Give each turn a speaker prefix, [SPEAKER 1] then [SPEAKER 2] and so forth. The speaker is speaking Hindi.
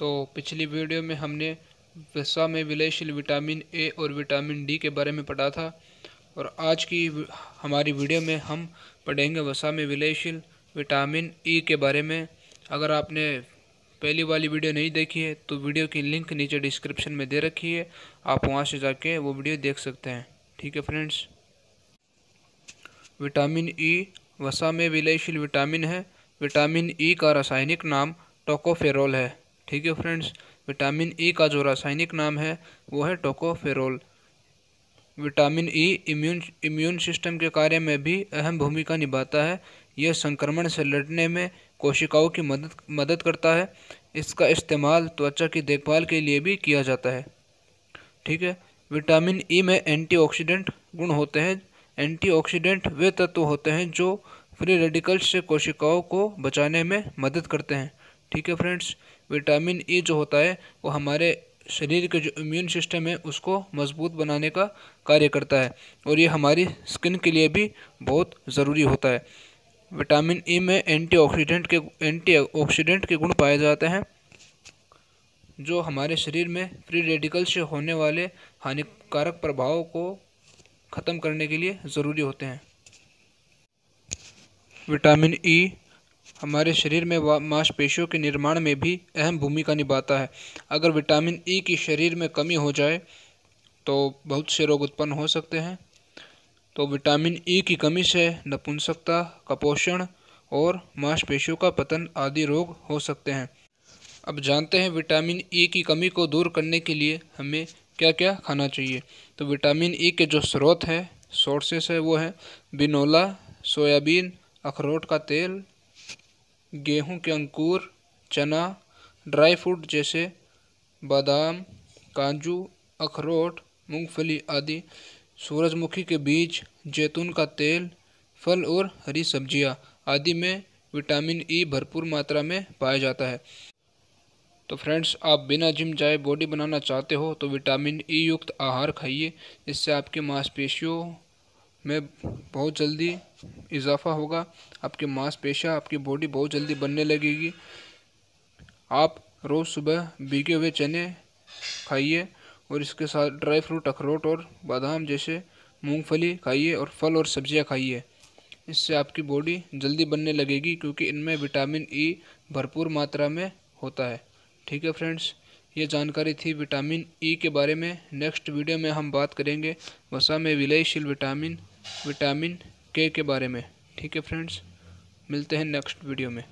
[SPEAKER 1] तो पिछली वीडियो में हमने वसा में विलयशील विटामिन ए और विटामिन डी के बारे में पढ़ा था और आज की हमारी वीडियो में हम पढ़ेंगे वसा में विलयशील विटामिन ई के बारे में अगर आपने पहली वाली वीडियो नहीं देखी है तो वीडियो की लिंक नीचे डिस्क्रिप्शन में दे रखी है आप वहाँ से जाके वो वीडियो देख सकते हैं ठीक है फ्रेंड्स विटामिन ई वसा में विलयशील विटामिन है विटामिन ई का रासायनिक नाम टोकोफेरोल है ठीक है फ्रेंड्स विटामिन ई e का जो रासायनिक नाम है वो है tocopherol vitamin E e, immune immune system के कार्य में भी अहम भूमिका निभाता है यह संक्रमण से लड़ने में कोशिकाओं की मदद मदद करता है इसका इस्तेमाल त्वचा की देखभाल के लिए भी किया जाता है ठीक है विटामिन ई e में एंटीऑक्सीडेंट गुण होते हैं एंटीऑक्सीडेंट वे तत्व होते हैं जो फ्री रेडिकल्स से कोशिकाओं को बचाने में मदद करते हैं ठीक है फ्रेंड्स विटामिन ई e जो होता है वो हमारे शरीर के जो इम्यून सिस्टम है उसको मजबूत बनाने का कार्य करता है और ये हमारी स्किन के लिए भी बहुत ज़रूरी होता है विटामिन ई e में एंटीऑक्सीडेंट के एंटीऑक्सीडेंट के गुण पाए जाते हैं जो हमारे शरीर में फ्री रेडिकल से होने वाले हानिकारक प्रभाव को ख़त्म करने के लिए ज़रूरी होते हैं विटामिन ई e, हमारे शरीर में मांसपेशियों के निर्माण में भी अहम भूमिका निभाता है अगर विटामिन ई की शरीर में कमी हो जाए तो बहुत से रोग उत्पन्न हो सकते हैं तो विटामिन ई की कमी से नपुंसकता कपोषण और मांसपेशियों का पतन आदि रोग हो सकते हैं अब जानते हैं विटामिन ई की कमी को दूर करने के लिए हमें क्या क्या खाना चाहिए तो विटामिन ई के जो स्रोत हैं सोर्सेस है वो है बिनोला सोयाबीन अखरोट का तेल गेहूँ के अंकुर चना ड्राई फ्रूट जैसे बादाम काजू अखरोट मूंगफली आदि सूरजमुखी के बीज जैतून का तेल फल और हरी सब्जियां आदि में विटामिन ई भरपूर मात्रा में पाया जाता है तो फ्रेंड्स आप बिना जिम जाए बॉडी बनाना चाहते हो तो विटामिन ई युक्त आहार खाइए इससे आपके मांसपेशियों में बहुत जल्दी इजाफा होगा आपके मांसपेशा आपकी बॉडी बहुत जल्दी बनने लगेगी आप रोज़ सुबह भीगे हुए चने खाइए और इसके साथ ड्राई फ्रूट अखरोट और बादाम जैसे मूंगफली खाइए और फल और सब्जियां खाइए इससे आपकी बॉडी जल्दी बनने लगेगी क्योंकि इनमें विटामिन ई e भरपूर मात्रा में होता है ठीक है फ्रेंड्स ये जानकारी थी विटामिन ई e के बारे में नेक्स्ट वीडियो में हम बात करेंगे वसा में विलयशील विटामिन विटामिन के के बारे में ठीक है फ्रेंड्स मिलते हैं नेक्स्ट वीडियो में